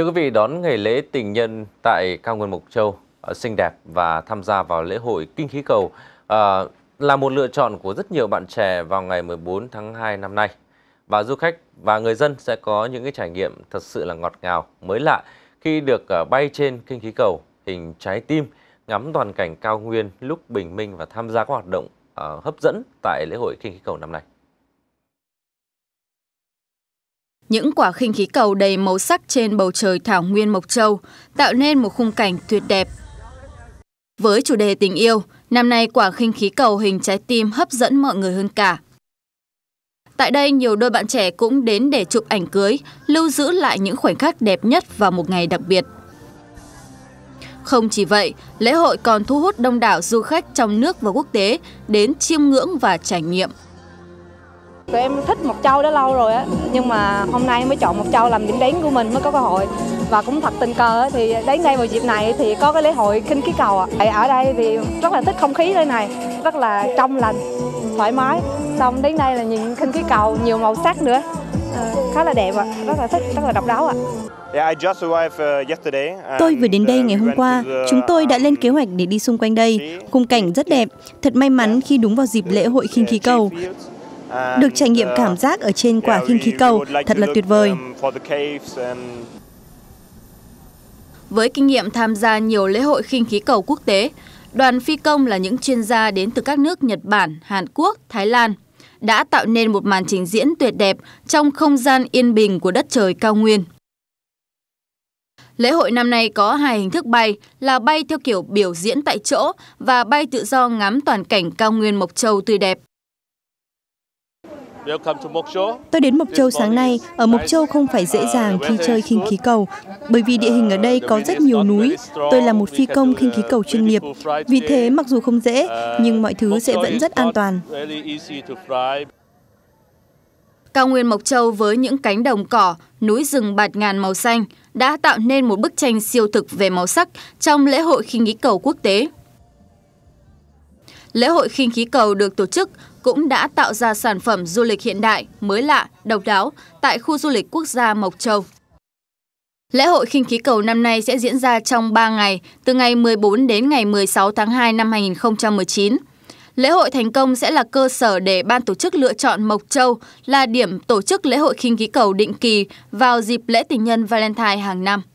Thưa quý vị, đón ngày lễ tình nhân tại cao nguyên Mộc Châu ờ, xinh đẹp và tham gia vào lễ hội kinh khí cầu uh, là một lựa chọn của rất nhiều bạn trẻ vào ngày 14 tháng 2 năm nay. Và du khách và người dân sẽ có những cái trải nghiệm thật sự là ngọt ngào, mới lạ khi được ờ, bay trên kinh khí cầu hình trái tim, ngắm toàn cảnh cao nguyên lúc bình minh và tham gia các hoạt động uh, hấp dẫn tại lễ hội kinh khí cầu năm nay. những quả khinh khí cầu đầy màu sắc trên bầu trời thảo nguyên Mộc Châu, tạo nên một khung cảnh tuyệt đẹp. Với chủ đề tình yêu, năm nay quả khinh khí cầu hình trái tim hấp dẫn mọi người hơn cả. Tại đây, nhiều đôi bạn trẻ cũng đến để chụp ảnh cưới, lưu giữ lại những khoảnh khắc đẹp nhất vào một ngày đặc biệt. Không chỉ vậy, lễ hội còn thu hút đông đảo du khách trong nước và quốc tế đến chiêm ngưỡng và trải nghiệm. Tụi em thích Mộc Châu đã lâu rồi á, nhưng mà hôm nay mới chọn Mộc Châu làm điểm đến của mình mới có cơ hội. Và cũng thật tình cờ á, thì đến đây vào dịp này thì có cái lễ hội khinh khí cầu ạ. À. Ở đây thì rất là thích không khí nơi này, rất là trong lành, thoải mái. Xong đến đây là nhìn khinh khí cầu nhiều màu sắc nữa. Ờ, khá là đẹp ạ, rất là thích, rất là độc đáo ạ. À. Tôi vừa đến đây uh, ngày hôm qua, chúng tôi đã lên kế hoạch để đi xung quanh đây. Khung cảnh rất đẹp, thật may mắn khi đúng vào dịp lễ hội khinh khí cầu. Được trải nghiệm cảm giác ở trên quả khinh khí cầu thật là tuyệt vời. Um, Với kinh nghiệm tham gia nhiều lễ hội khinh khí cầu quốc tế, đoàn phi công là những chuyên gia đến từ các nước Nhật Bản, Hàn Quốc, Thái Lan đã tạo nên một màn trình diễn tuyệt đẹp trong không gian yên bình của đất trời cao nguyên. Lễ hội năm nay có hai hình thức bay là bay theo kiểu biểu diễn tại chỗ và bay tự do ngắm toàn cảnh cao nguyên Mộc Châu tươi đẹp. Tôi đến Mộc Châu sáng nay. Ở Mộc Châu không phải dễ dàng khi chơi khinh khí cầu, bởi vì địa hình ở đây có rất nhiều núi. Tôi là một phi công khinh khí cầu chuyên nghiệp. Vì thế, mặc dù không dễ, nhưng mọi thứ sẽ vẫn rất an toàn. Cao nguyên Mộc Châu với những cánh đồng cỏ, núi rừng bạt ngàn màu xanh đã tạo nên một bức tranh siêu thực về màu sắc trong lễ hội khinh khí cầu quốc tế. Lễ hội khinh khí cầu được tổ chức cũng đã tạo ra sản phẩm du lịch hiện đại, mới lạ, độc đáo tại khu du lịch quốc gia Mộc Châu. Lễ hội khinh khí cầu năm nay sẽ diễn ra trong 3 ngày, từ ngày 14 đến ngày 16 tháng 2 năm 2019. Lễ hội thành công sẽ là cơ sở để ban tổ chức lựa chọn Mộc Châu là điểm tổ chức lễ hội khinh khí cầu định kỳ vào dịp lễ tình nhân Valentine hàng năm.